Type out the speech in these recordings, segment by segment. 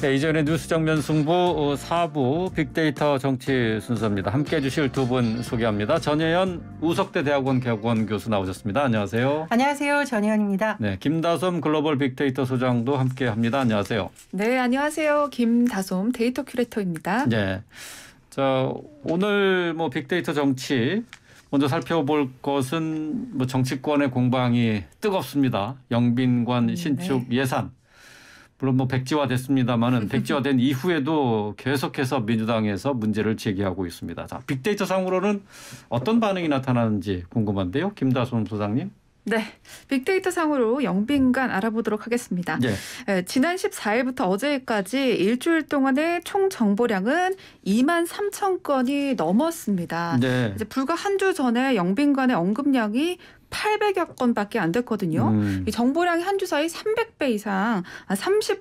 네, 이전에 뉴스 정면 승부 4부 어, 빅데이터 정치 순서입니다. 함께해 주실 두 분 소개합니다. 전혜연 우석대 대학원 개원 교수 나오셨습니다. 안녕하세요. 안녕하세요. 전혜연입니다. 네, 김다솜 글로벌 빅데이터 소장도 함께합니다. 안녕하세요. 네, 안녕하세요. 김다솜 데이터 큐레터입니다 네. 자, 오늘 뭐 빅데이터 정치 먼저 살펴볼 것은 뭐 정치권의 공방이 뜨겁습니다. 영빈관 신축 네. 예산 물론 뭐 백지화 됐습니다만은 백지화된 이후에도 계속해서 민주당에서 문제를 제기하고 있습니다. 자, 빅데이터 상으로는 어떤 반응이 나타나는지 궁금한데요. 김다솜 소장님. 네. 빅데이터 상으로 영빈간 알아보도록 하겠습니다. 네. 예, 지난 14일부터 어제까지 일주일 동안의 총 정보량은 2만 3천 건이 넘었습니다. 네. 이제 불과 한 주 전에 영빈간의 언급량이 800여 건밖에 안 됐거든요. 음. 이 정보량이 한 주 사이 300배 이상,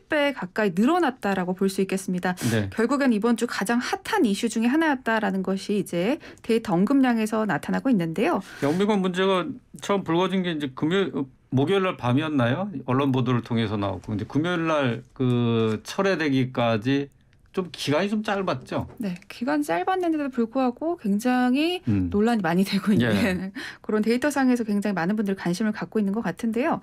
30배 아, 가까이 늘어났다라고 볼 수 있겠습니다. 네. 결국엔 이번 주 가장 핫한 이슈 중에 하나였다라는 것이 이제 데이터 언급량에서 나타나고 있는데요. 영빈관 문제가 처음 불거진 게 이제 금요일 어, 목요일 날 밤이었나요? 언론 보도를 통해서 나왔고 이제 금요일 날 그 철회되기까지 좀 기간이 좀 짧았죠. 네, 기간 짧았는데도 불구하고 굉장히 음. 논란이 많이 되고 있는 예. 그런 데이터상에서 굉장히 많은 분들이 관심을 갖고 있는 것 같은데요.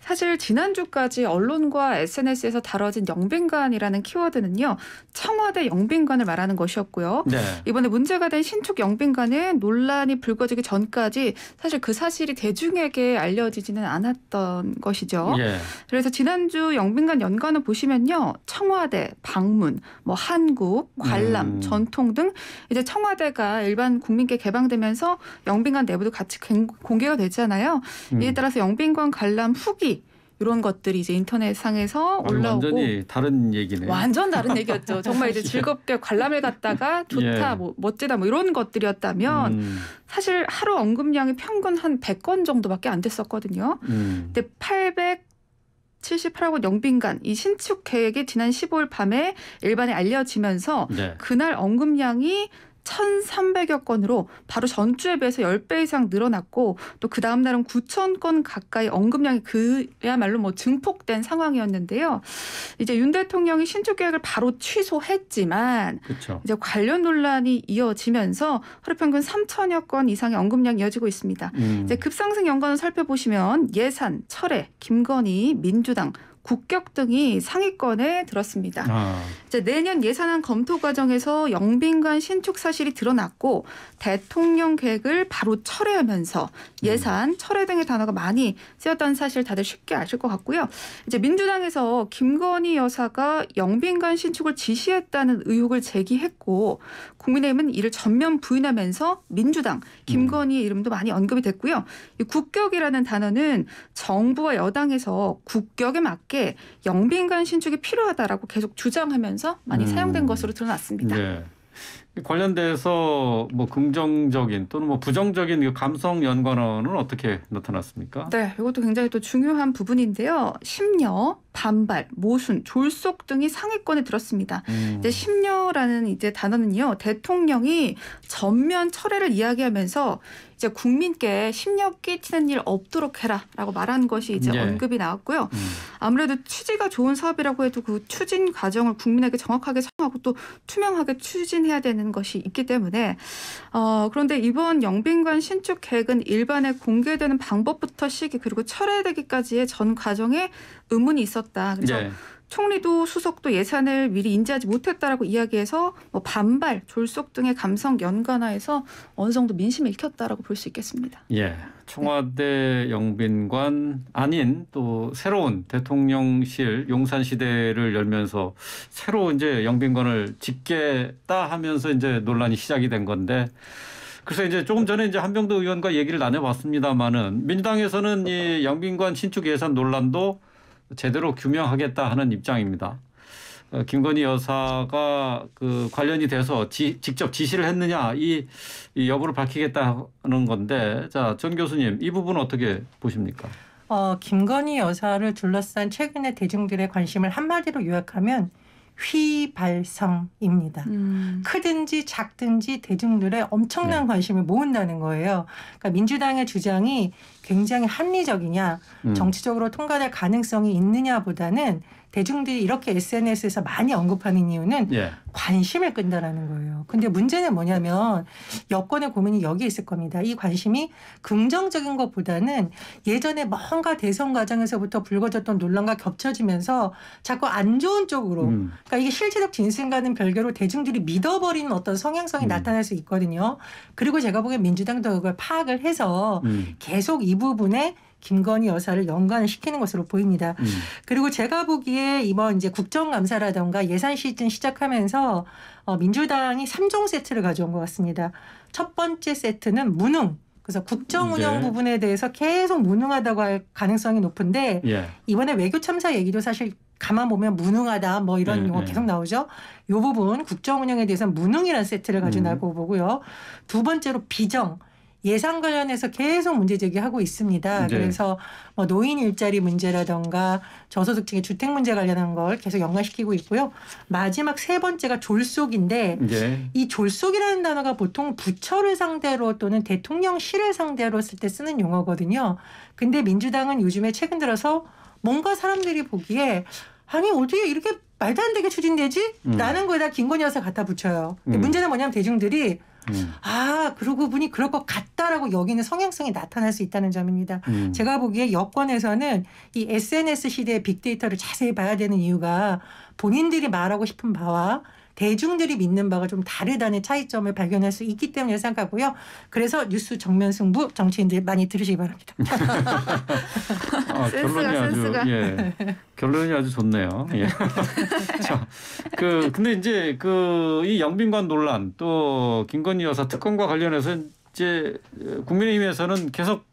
사실 지난주까지 언론과 SNS에서 다뤄진 영빈관이라는 키워드는요, 청와대 영빈관을 말하는 것이었고요. 네. 이번에 문제가 된 신축 영빈관은 논란이 불거지기 전까지 사실 그 사실이 대중에게 알려지지는 않았던 것이죠. 예. 그래서 지난주 영빈관 연관을 보시면요, 청와대 방문, 뭐 한국, 관람, 음. 전통 등 이제 청와대가 일반 국민께 개방되면서 영빈관 내부도 같이 공개가 되잖아요. 음. 이에 따라서 영빈관 관람 후기 이런 것들이 이제 인터넷 상에서 아, 올라오고 완전히 다른 얘기네. 완전 다른 얘기였죠. 정말 이제 즐겁게 관람을 갔다가 예. 좋다, 예. 뭐 멋지다, 뭐 이런 것들이었다면 음. 사실 하루 언급량이 평균 한 100건 정도밖에 안 됐었거든요. 음. 근데 800 78억 원 영빈관 이 신축 계획이 지난 15일 밤에 일반에 알려지면서 네. 그날 언급량이 1,300여 건으로 바로 전주에 비해서 10배 이상 늘어났고 또 그 다음 날은 9천 건 가까이 언급량이 그야말로 뭐 증폭된 상황이었는데요. 이제 윤 대통령이 신축 계획을 바로 취소했지만 그쵸. 이제 관련 논란이 이어지면서 하루 평균 3천여 건 이상의 언급량이 이어지고 있습니다. 음. 이제 급상승 연관을 살펴보시면 예산, 철회, 김건희, 민주당, 국격 등이 상위권에 들었습니다. 아. 이제 내년 예산안 검토 과정에서 영빈관 신축 사실이 드러났고 대통령 계획을 바로 철회하면서 네. 예산, 음. 철회 등의 단어가 많이 쓰였다는 사실 다들 쉽게 아실 것 같고요. 이제 민주당에서 김건희 여사가 영빈관 신축을 지시했다는 의혹을 제기했고 국민의힘은 이를 전면 부인하면서 민주당 김건희의 음. 이름도 많이 언급이 됐고요. 국격이라는 단어는 정부와 여당에서 국격에 맞게 함 영빈관 신축이 필요하다라고 계속 주장하면서 많이 음. 사용된 것으로 드러났습니다. 네. 관련돼서 뭐 긍정적인 또는 뭐 부정적인 그 감성 연관어는 어떻게 나타났습니까? 네, 이것도 굉장히 또 중요한 부분인데요. 심려, 반발, 모순, 졸속 등이 상위권에 들었습니다. 음. 이제 심려라는 이제 단어는요, 대통령이 전면 철회를 이야기하면서 이제 국민께 심력 끼치는 일 없도록 해라라고 말한 것이 이제 예. 언급이 나왔고요. 음. 아무래도 취지가 좋은 사업이라고 해도 그 추진 과정을 국민에게 정확하게 설명하고 또 투명하게 추진해야 되는 것이 있기 때문에 어, 그런데 이번 영빈관 신축 계획은 일반에 공개되는 방법부터 시기 그리고 철회되기까지의 전 과정에 의문이 있었다. 그래서 예. 총리도 수석도 예산을 미리 인지하지 못했다라고 이야기해서 뭐 반발, 졸속 등의 감성 연관화해서 어느 정도 민심을 익혔다라고 볼 수 있겠습니다. 예, 청와대 네. 영빈관 아닌 또 새로운 대통령실 용산 시대를 열면서 새로 이제 영빈관을 짓겠다 하면서 이제 논란이 시작이 된 건데. 그래서 이제 조금 전에 이제 한병도 의원과 얘기를 나눠봤습니다만은 민주당에서는 이 영빈관 신축 예산 논란도 제대로 규명하겠다 하는 입장입니다. 어, 김건희 여사가 그 관련이 돼서 지, 직접 지시를 했느냐 이, 이 여부를 밝히겠다는 건데 자전 교수님 이 부분 어떻게 보십니까? 어, 김건희 여사를 둘러싼 최근의 대중들의 관심을 한마디로 요약하면 휘발성입니다. 음. 크든지 작든지 대중들의 엄청난 네. 관심을 모은다는 거예요. 그러니까 민주당의 주장이 굉장히 합리적이냐, 음. 정치적으로 통과될 가능성이 있느냐보다는 대중들이 이렇게 SNS에서 많이 언급하는 이유는 예. 관심을 끈다라는 거예요. 근데 문제는 뭐냐면 여권의 고민이 여기에 있을 겁니다. 이 관심이 긍정적인 것보다는 예전에 뭔가 대선 과정에서부터 불거졌던 논란과 겹쳐지면서 자꾸 안 좋은 쪽으로 음. 그러니까 이게 실질적 진승과는 별개로 대중들이 믿어버리는 어떤 성향성이 음. 나타날 수 있거든요. 그리고 제가 보기엔 민주당도 그걸 파악을 해서 음. 계속 이 부분에 김건희 여사를 연관 시키는 것으로 보입니다. 음. 그리고 제가 보기에 이번 이제 국정감사라던가 예산 시즌 시작하면서 어, 민주당이 삼종 세트를 가져온 것 같습니다. 첫 번째 세트는 무능, 그래서 국정 운영 예. 부분에 대해서 계속 무능하다고 할 가능성이 높은데 예. 이번에 외교 참사 얘기도 사실 가만 보면 무능하다 뭐 이런 예. 용어 네. 계속 나오죠. 요 부분 국정 운영에 대해서 무능이라는 세트를 가지고 음. 나고 보고요. 두 번째로 비정 예산 관련해서 계속 문제 제기하고 있습니다. 네. 그래서 뭐 노인 일자리 문제라던가 저소득층의 주택 문제 관련한 걸 계속 연관시키고 있고요. 마지막 세 번째가 졸속인데 네. 이 졸속이라는 단어가 보통 부처를 상대로 또는 대통령실을 상대로 쓸 때 쓰는 용어거든요. 근데 민주당은 요즘에 최근 들어서 뭔가 사람들이 보기에 아니 어떻게 이렇게 말도 안 되게 추진되지? 음. 라는 거에다 김건희 여사 갖다 붙여요. 음. 문제는 뭐냐면 대중들이 음. 아 그러고 보니 그럴 것 같다라고 여기는 성향성이 나타날 수 있다는 점입니다. 음. 제가 보기에 여권에서는 이 SNS 시대의 빅데이터를 자세히 봐야 되는 이유가 본인들이 말하고 싶은 바와 대중들이 믿는 바가 좀 다르다는 차이점을 발견할 수 있기 때문에 생각하고요. 그래서 뉴스 정면 승부 정치인들 많이 들으시기 바랍니다. 아, 결론이 센스가, 아주 센스가. 예, 결론이 아주 좋네요. 예. 자, 그 근데 이제 그 이 영빈관 논란 또 김건희 여사 특검과 관련해서 이제 국민의힘에서는 계속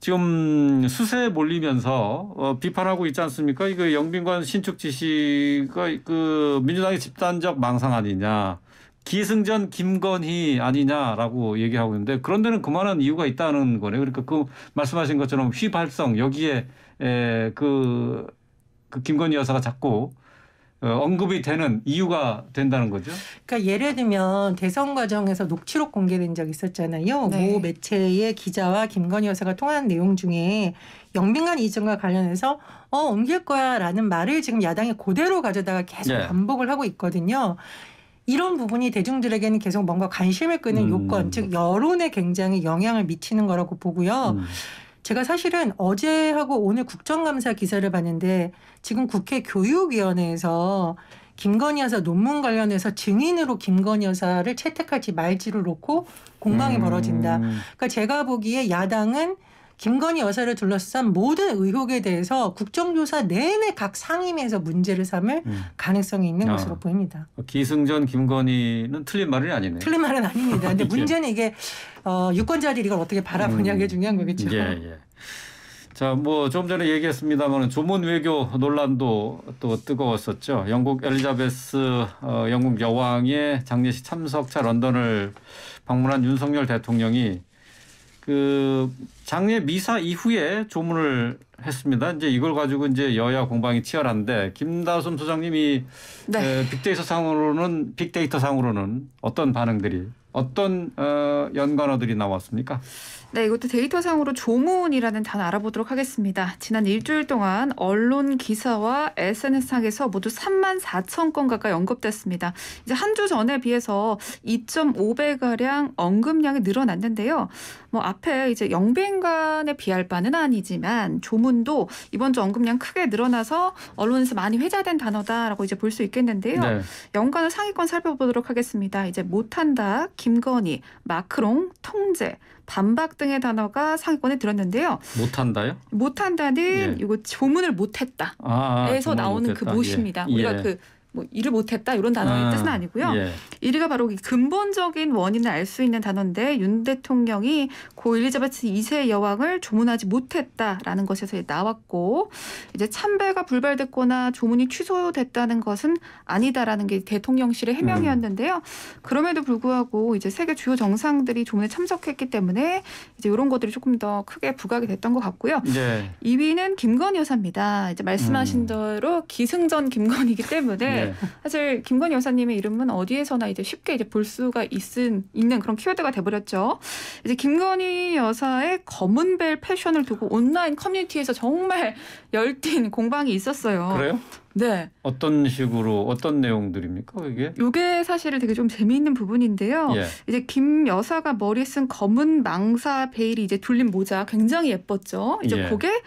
지금 수세에 몰리면서 어, 비판하고 있지 않습니까? 이거 영빈관 신축 지시가 그 민주당의 집단적 망상 아니냐. 기승전 김건희 아니냐라고 얘기하고 있는데 그런 데는 그만한 이유가 있다는 거네요. 그러니까 그 말씀하신 것처럼 휘발성 여기에 에, 그, 그 김건희 여사가 자꾸 어, 언급이 되는 이유가 된다는 거죠. 그러니까 예를 들면 대선 과정에서 녹취록 공개된 적 있었잖아요. 네. 모 매체의 기자와 김건희 여사가 통한 내용 중에 영빈관 이전과 관련해서 어 옮길 거야라는 말을 지금 야당이 그대로 가져다가 계속 네. 반복을 하고 있거든요. 이런 부분이 대중들에게는 계속 뭔가 관심을 끄는 음. 요건, 즉 여론에 굉장히 영향을 미치는 거라고 보고요. 음. 제가 사실은 어제하고 오늘 국정감사 기사를 봤는데 지금 국회 교육위원회에서 김건희 여사 논문 관련해서 증인으로 김건희 여사를 채택할지 말지를 놓고 공방이 음. 벌어진다. 그러니까 제가 보기에 야당은 김건희 여사를 둘러싼 모든 의혹에 대해서 국정조사 내내 각 상임위에서 문제를 삼을 음. 가능성이 있는 아. 것으로 보입니다. 어, 기승전 김건희는 틀린 말은 아니네요. 틀린 말은 아닙니다. 근데 문제는 이게 어, 유권자들이 이걸 어떻게 바라보냐가 음. 중요한 거겠죠. 예, 예. 자, 뭐좀 전에 얘기했습니다만 조문 외교 논란도 또 뜨거웠었죠. 영국 엘리자베스 어, 영국 여왕의 장례식 참석차 런던을 방문한 윤석열 대통령이 그 장례 미사 이후에 조문을 했습니다. 이제 이걸 가지고 이제 여야 공방이 치열한데 김다솜 소장님이 네. 빅데이터 상으로는 빅데이터 상으로는 어떤 반응들이 어떤 어, 연관어들이 나왔습니까? 네, 이것도 데이터상으로 조문이라는 단어 알아보도록 하겠습니다. 지난 일주일 동안 언론 기사와 SNS상에서 모두 3만 4천 건가가 언급됐습니다. 이제 한 주 전에 비해서 2.5배가량 언급량이 늘어났는데요. 뭐 앞에 이제 영빈관에 비할 바는 아니지만 조문도 이번 주 언급량 크게 늘어나서 언론에서 많이 회자된 단어다라고 이제 볼 수 있겠는데요. 네. 연관을 상위권 살펴보도록 하겠습니다. 이제 못한다, 김건희, 마크롱, 통제, 반박 등의 단어가 상위권에 들었는데요. 못한다요? 못한다는 예. 이거 조문을 못했다에서 아, 아 나오는 그 못했다. 예. 예. 그 못입니다. 예. 우리가 그뭐 일을 못했다 이런 단어의 아, 뜻은 아니고요. 예. 1위가 바로 근본적인 원인을 알 수 있는 단어인데 윤 대통령이 고일리자베스 2세 여왕을 조문하지 못했다라는 것에서 나왔고 이제 참배가 불발됐거나 조문이 취소됐다는 것은 아니다라는 게 대통령실의 해명이었는데요. 음. 그럼에도 불구하고 이제 세계 주요 정상들이 조문에 참석했기 때문에 이제 이런 것들이 조금 더 크게 부각이 됐던 것 같고요. 예. 2위는 김건희 여사입니다. 이제 말씀하신 음. 대로 기승전 김건희이기 때문에 네. 사실 김건희 여사님의 이름은 어디에서나 이제 쉽게 이제 볼 수가 있은 있는 그런 키워드가 돼버렸죠. 이제 김건희 여사의 검은벨 패션을 두고 온라인 커뮤니티에서 정말 열띤 공방이 있었어요. 그래요? 네. 어떤 식으로 어떤 내용들입니까 이게? 이게 사실은 되게 좀 재미있는 부분인데요. 예. 이제 김 여사가 머리에 쓴 검은 망사 베일이 이제 둘린 모자 굉장히 예뻤죠. 이제 예. 그게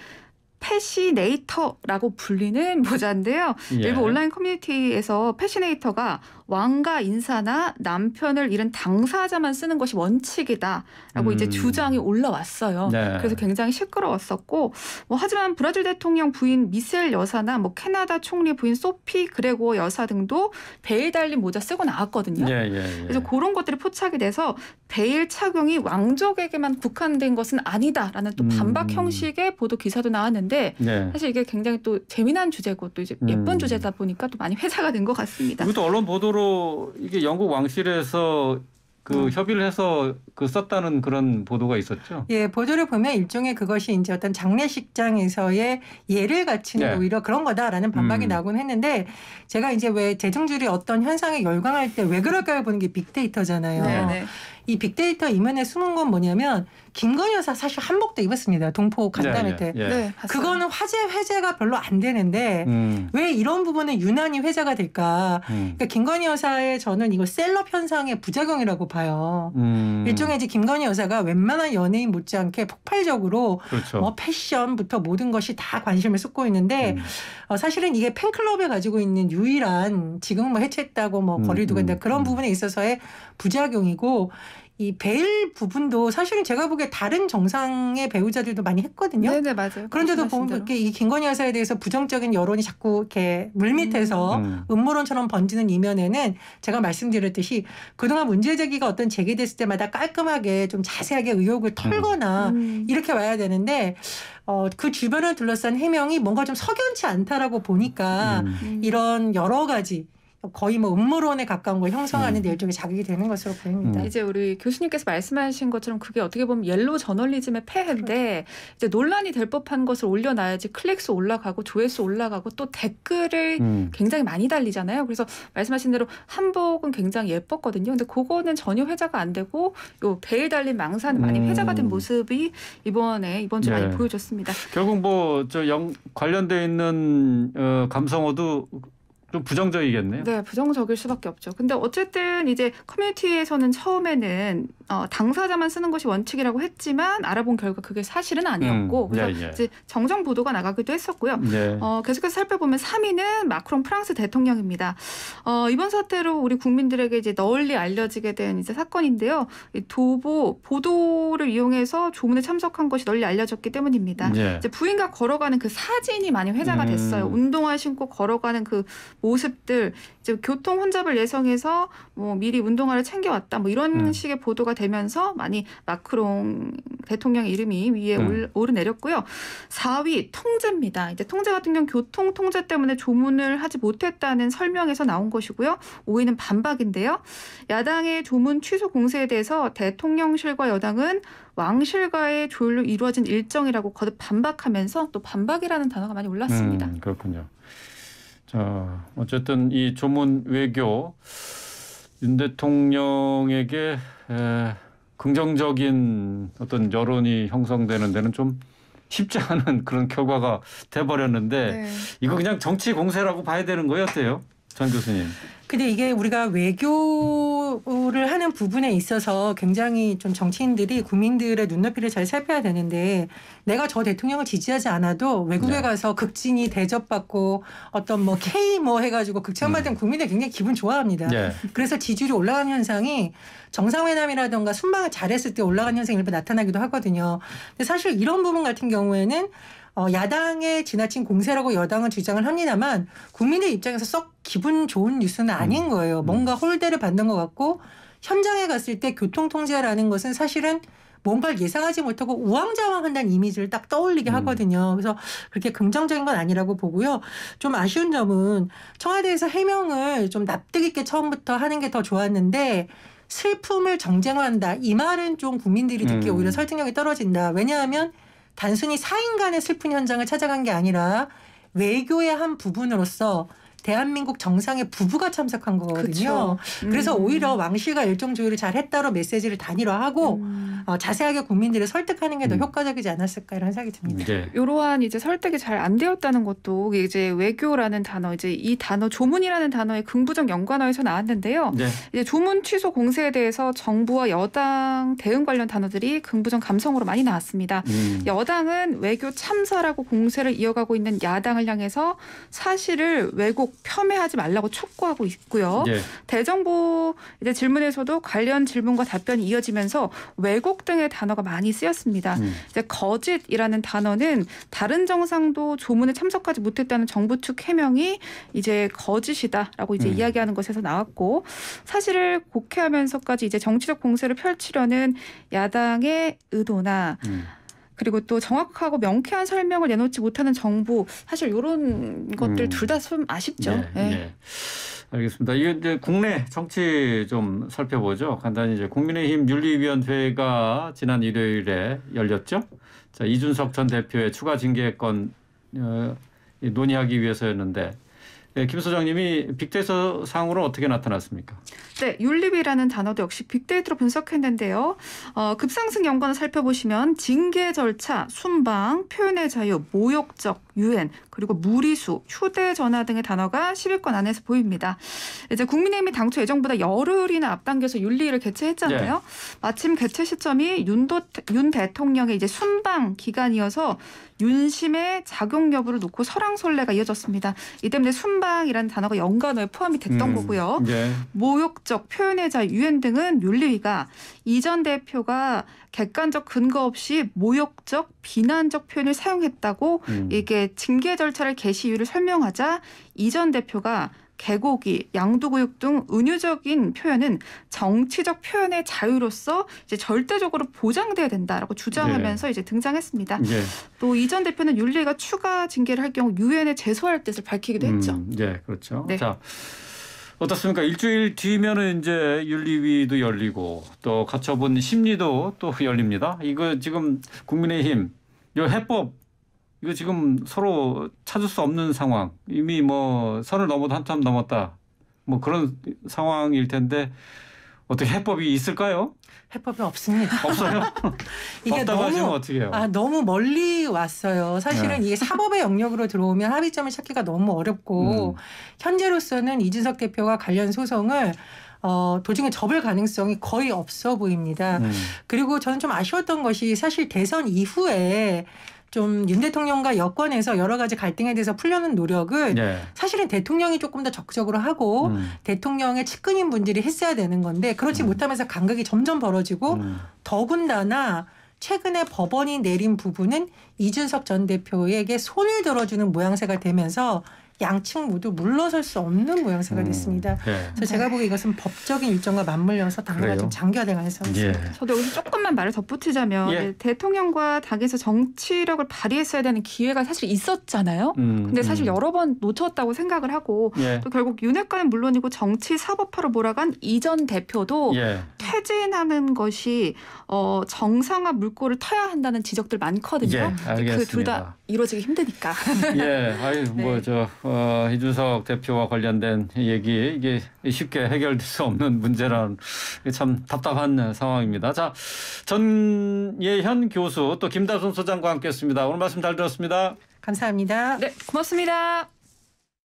패시네이터라고 불리는 모자인데요. 예. 일부 온라인 커뮤니티에서 패시네이터가 왕가 인사나 남편을 잃은 당사자만 쓰는 것이 원칙이다라고 음. 이제 주장이 올라왔어요. 네. 그래서 굉장히 시끄러웠었고 뭐 하지만 브라질 대통령 부인 미셀 여사나 뭐 캐나다 총리 부인 소피 그레고 여사 등도 베일 달린 모자 쓰고 나왔거든요. 예, 예, 예. 그래서 그런 것들이 포착이 돼서 베일 착용이 왕족에게만 국한된 것은 아니다라는 또 음. 반박 음. 형식의 보도 기사도 나왔는데 주제인데 네. 사실 이게 굉장히 또 재미난 주제고 또 이제 예쁜 음. 주제다 보니까 또 많이 회자가 된 것 같습니다. 이것도 언론 보도로 이게 영국 왕실에서 그 음. 협의를 해서 그 썼다는 그런 보도가 있었죠. 예, 보도를 보면 일종의 그것이 이제 어떤 장례식장에서의 예를 갖추는 예. 네. 오히려 뭐 그런 거다라는 반박이 음. 나곤 했는데 제가 이제 왜 대중들이 어떤 현상에 열광할 때 왜 그럴까요 보는 게 빅데이터잖아요. 네네. 네. 이 빅데이터 이면에 숨은 건 뭐냐면 김건희 여사 사실 한복도 입었습니다. 동포 예, 간담회 예, 때. 예, 예, 예. 그거는 화제 회제가 별로 안 되는데 음. 왜 이런 부분은 유난히 회자가 될까? 음. 그러니까 김건희 여사의 저는 이거 셀럽 현상의 부작용이라고 봐요. 음. 일종의 이제 김건희 여사가 웬만한 연예인 못지않게 폭발적으로 그렇죠. 뭐 패션부터 모든 것이 다 관심을 쏟고 있는데 음. 어, 사실은 이게 팬클럽에 가지고 있는 유일한 지금 뭐 해체했다고 뭐 음, 거리두고 있다 음, 그런 부분에 있어서의 부작용이고 이 베일 부분도 사실은 제가 보기에 다른 정상의 배우자들도 많이 했거든요. 네네 네, 맞아요. 그런데도 보면 이렇게 이 김건희 여사에 대해서 부정적인 여론이 자꾸 이렇게 물밑에서 음. 음. 음모론처럼 번지는 이면에는 제가 말씀드렸듯이 그동안 문제 제기가 어떤 제기됐을 때마다 깔끔하게 좀 자세하게 의혹을 털거나 음. 음. 이렇게 와야 되는데 어, 그 주변을 둘러싼 해명이 뭔가 좀 석연치 않다라고 보니까 음. 음. 이런 여러 가지 거의 뭐 음모론에 가까운 걸 형성하는 음. 데 음. 일종의 자극이 되는 것으로 보입니다. 음. 이제 우리 교수님께서 말씀하신 것처럼 그게 어떻게 보면 옐로 저널리즘의 폐해인데 그렇죠. 이제 논란이 될 법한 것을 올려놔야지 클릭수 올라가고 조회수 올라가고 또 댓글을 음. 굉장히 많이 달리잖아요. 그래서 말씀하신 대로 한복은 굉장히 예뻤거든요. 근데 그거는 전혀 회자가 안 되고 요 베일 달린 망사 많이 음. 회자가 된 모습이 이번에 이번 주 네. 많이 보여줬습니다. 결국 뭐저 관련돼 있는 어, 감성어도 좀 부정적이겠네요. 네, 부정적일 수밖에 없죠. 근데 어쨌든 이제 커뮤니티에서는 처음에는 어, 당사자만 쓰는 것이 원칙이라고 했지만 알아본 결과 그게 사실은 아니었고 음, 예, 예. 이제 정정 보도가 나가기도 했었고요. 예. 어, 계속해서 살펴보면 3위는 마크롱 프랑스 대통령입니다. 어, 이번 사태로 우리 국민들에게 이제 널리 알려지게 된 이제 사건인데요. 도보 보도를 이용해서 조문에 참석한 것이 널리 알려졌기 때문입니다. 예. 이제 부인과 걸어가는 그 사진이 많이 회자가 음. 됐어요. 음. 운동화 신고 걸어가는 그 모습들 이제 교통 혼잡을 예상해서 뭐 미리 운동화를 챙겨왔다 뭐 이런 음. 식의 보도가 되면서 많이 마크롱 대통령 이름이 위에 음. 오르내렸고요. 4위 통제입니다. 이제 통제 같은 경우 교통 통제 때문에 조문을 하지 못했다는 설명에서 나온 것이고요. 5위는 반박인데요. 야당의 조문 취소 공세에 대해서 대통령실과 여당은 왕실과의 조율로 이루어진 일정이라고 거듭 반박하면서 또 반박이라는 단어가 많이 올랐습니다. 음, 그렇군요. 자, 어쨌든 이 조문 외교 윤 대통령에게 에, 긍정적인 어떤 여론이 형성되는 데는 좀 쉽지 않은 그런 결과가 돼버렸는데 네. 이거 그냥 정치 공세라고 봐야 되는 거였대요. 전 교수님. 근데 이게 우리가 외교를 하는 부분에 있어서 굉장히 좀 정치인들이 국민들의 눈높이를 잘 살펴야 되는데 내가 저 대통령을 지지하지 않아도 외국에 네. 가서 극진히 대접받고 어떤 뭐 K 뭐 해가지고 극찬받은 음. 국민들 굉장히 기분 좋아합니다. 네. 그래서 지지율이 올라간 현상이 정상회담이라든가 순방을 잘했을 때 올라간 현상이 일부 나타나기도 하거든요. 근데 사실 이런 부분 같은 경우에는 어, 야당의 지나친 공세라고 여당은 주장을 합니다만 국민의 입장에서 썩 기분 좋은 뉴스는 아닌 음. 거예요. 뭔가 음. 홀대를 받는 것 같고 현장에 갔을 때 교통 통제라는 것은 사실은 뭔가를 예상하지 못하고 우왕좌왕한다는 이미지를 딱 떠올리게 음. 하거든요. 그래서 그렇게 긍정적인 건 아니라고 보고요. 좀 아쉬운 점은 청와대에서 해명을 좀 납득 있게 처음부터 하는 게 더 좋았는데 슬픔을 정쟁한다이 말은 좀 국민들이 듣기 음. 오히려 설득력이 떨어진다. 왜냐하면 단순히 사인간의 슬픈 현장을 찾아간 게 아니라 외교의 한 부분으로서 대한민국 정상의 부부가 참석한 거거든요. 음. 그래서 오히려 왕실과 일정조율을 잘 했다로 메시지를 단일화하고 음. 어, 자세하게 국민들을 설득하는 게더 음. 효과적이지 않았을까 이런 생각이 듭니다. 네. 이러한 이제 설득이 잘 안 되었다는 것도 이제 외교라는 단어 이제 이 단어 조문이라는 단어의 긍부정 연관어에서 나왔는데요. 네. 이제 조문 취소 공세에 대해서 정부와 여당 대응 관련 단어들이 긍부정 감성으로 많이 나왔습니다. 음. 여당은 외교 참사라고 공세를 이어가고 있는 야당을 향해서 사실을 왜곡 더욱 폄훼하지 말라고 촉구하고 있고요. 예. 대정부 이제 질문에서도 관련 질문과 답변이 이어지면서 왜곡 등의 단어가 많이 쓰였습니다. 음. 이제 거짓이라는 단어는 다른 정상도 조문에 참석하지 못했다는 정부 측 해명이 이제 거짓이다라고 이제 음. 이야기하는 것에서 나왔고 사실을 곡해하면서까지 이제 정치적 공세를 펼치려는 야당의 의도나 음. 그리고 또 정확하고 명쾌한 설명을 내놓지 못하는 정부 사실 이런 것들 음. 둘다 좀 아쉽죠. 네, 네. 네. 알겠습니다. 이게 이제 국내 정치 좀 살펴보죠. 간단히 이제 국민의힘 윤리위원회가 지난 일요일에 열렸죠. 자 이준석 전 대표의 추가 징계건 어, 논의하기 위해서였는데 네, 김 소장님이 빅데이터 상으로 어떻게 나타났습니까? 네, 윤립이라는 단어도 역시 빅데이터로 분석했는데요. 어, 급상승 연관을 살펴보시면 징계 절차, 순방, 표현의 자유, 모욕적, 유엔, 그리고 무리수, 휴대전화 등의 단어가 10위권 안에서 보입니다. 이제 국민의힘이 당초 예정보다 열흘이나 앞당겨서 윤리를 개최했잖아요. 네. 마침 개최 시점이 윤도, 윤 대통령의 이제 순방 기간이어서 윤심의 작용 여부를 놓고 설왕설래가 이어졌습니다. 이 때문에 순 탐방이라는 단어가 연관어에 포함이 됐던 음, 거고요. 예. 모욕적, 표현의 자 유엔 등은 윤리위가 이전 대표가 객관적 근거 없이 모욕적, 비난적 표현을 사용했다고 음. 이게 징계 절차를 개시 이유를 설명하자 이전 대표가 개고기, 양두구육 등 은유적인 표현은 정치적 표현의 자유로서 이제 절대적으로 보장돼야 된다라고 주장하면서 네. 이제 등장했습니다. 네. 예. 또이 전 대표는 윤리가 추가 징계를 할 경우 유엔에 제소할 뜻을 밝히기도 음, 했죠. 음, 네, 그렇죠. 네. 자. 어떻습니까? 일주일 뒤면은 이제 윤리위도 열리고 또 가처분 심리도 또 열립니다. 이거 지금 국민의힘 요 해법 이거 지금 서로 찾을 수 없는 상황. 이미 뭐 선을 넘어도 한참 넘었다. 뭐 그런 상황일 텐데 어떻게 해법이 있을까요? 해법이 없습니다. 없어요? 이게 너무 아 너무 멀리 왔어요. 사실은 네. 이게 사법의 영역으로 들어오면 합의점을 찾기가 너무 어렵고 음. 현재로서는 이준석 대표가 관련 소송을 어, 도중에 접을 가능성이 거의 없어 보입니다. 음. 그리고 저는 좀 아쉬웠던 것이 사실 대선 이후에 좀윤 대통령과 여권에서 여러 가지 갈등에 대해서 풀려는 노력을 예. 사실은 대통령이 조금 더 적극적으로 하고 음. 대통령의 측근인 분들이 했어야 되는 건데 그렇지 음. 못하면서 간극이 점점 벌어지고 음. 더군다나 최근에 법원이 내린 부분은 이준석 전 대표에게 손을 들어주는 모양새가 되면서 양측 모두 물러설 수 없는 모양새가 음, 됐습니다. 예. 그래서 제가 보기에 이것은 법적인 일정과 맞물려서 당내가 좀 장기화될 가능성이 있습니다. 저도 여기서 조금만 말을 덧붙이자면 예. 네, 대통령과 당에서 정치력을 발휘했어야 되는 기회가 사실 있었잖아요. 음, 근데 사실 음. 여러 번 놓쳤다고 생각을 하고 예. 또 결국 윤핵관은 물론이고 정치 사법화로 몰아간 이전 대표도 예. 퇴진하는 것이 어, 정상화 물꼬를 터야 한다는 지적들 많거든요. 예, 그 알겠습니다. 그둘 다 이루어지기 힘드니까. 예, 아유 뭐 네. 뭐저 어, 이준석 대표와 관련된 얘기 이게 쉽게 해결될 수 없는 문제라는 참 답답한 상황입니다. 자, 전예현 교수 또 김다솜 소장과 함께했습니다. 오늘 말씀 잘 들었습니다. 감사합니다. 네, 고맙습니다.